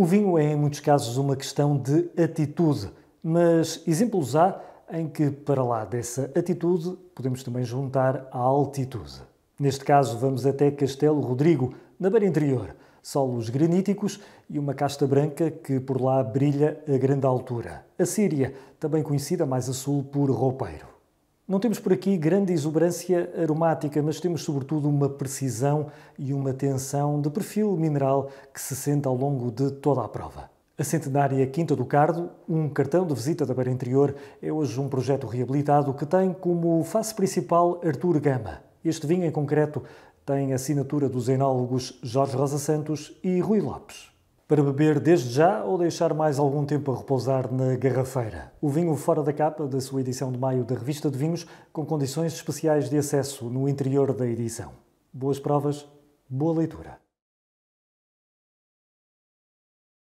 O vinho é, em muitos casos, uma questão de atitude, mas exemplos há em que, para lá dessa atitude, podemos também juntar a altitude. Neste caso, vamos até Castelo Rodrigo, na beira interior, solos graníticos e uma casta branca que por lá brilha a grande altura. A Síria, também conhecida mais a sul por Roupeiro. Não temos por aqui grande exuberância aromática, mas temos sobretudo uma precisão e uma tensão de perfil mineral que se sente ao longo de toda a prova. A centenária Quinta do Cardo, um cartão de visita da Beira Interior, é hoje um projeto reabilitado que tem como face principal Artur Gama. Este vinho em concreto tem assinatura dos enólogos Jorge Rosa Santos e Rui Lopes. Para beber desde já ou deixar mais algum tempo a repousar na garrafeira? O vinho fora da capa da sua edição de maio da Revista de Vinhos, com condições especiais de acesso no interior da edição. Boas provas, boa leitura.